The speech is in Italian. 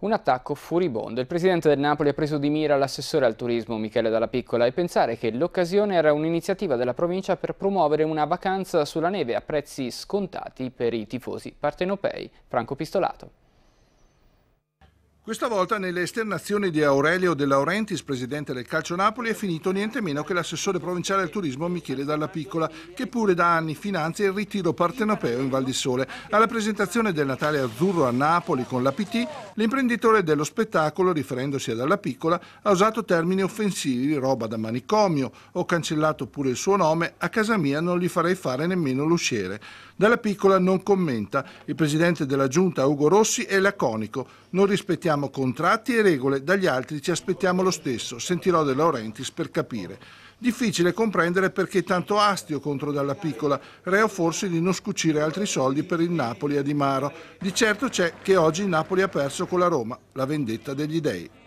Un attacco furibondo. Il presidente del Napoli ha preso di mira l'assessore al turismo Michele Dalla Piccola e pensare che l'occasione era un'iniziativa della provincia per promuovere una vacanza sulla neve a prezzi scontati per i tifosi partenopei. Franco Pistolato. Questa volta nelle esternazioni di Aurelio De Laurentiis, presidente del Calcio Napoli, è finito niente meno che l'assessore provinciale al turismo Michele Dalla Piccola, che pure da anni finanzia il ritiro partenopeo in Val di Sole. Alla presentazione del Natale azzurro a Napoli con l'APT, l'imprenditore dello spettacolo, riferendosi a Dalla Piccola, ha usato termini offensivi, roba da manicomio, ho cancellato pure il suo nome, a casa mia non gli farei fare nemmeno l'usciere. Dalla Piccola non commenta, il presidente della giunta Ugo Rossi è laconico, non rispettiamo abbiamo contratti e regole, dagli altri ci aspettiamo lo stesso, sentirò De Laurentiis per capire. Difficile comprendere perché tanto astio contro Dalla Piccola, reo forse di non scucire altri soldi per il Napoli a Di Maro. Di certo c'è che oggi il Napoli ha perso con la Roma, la vendetta degli dei.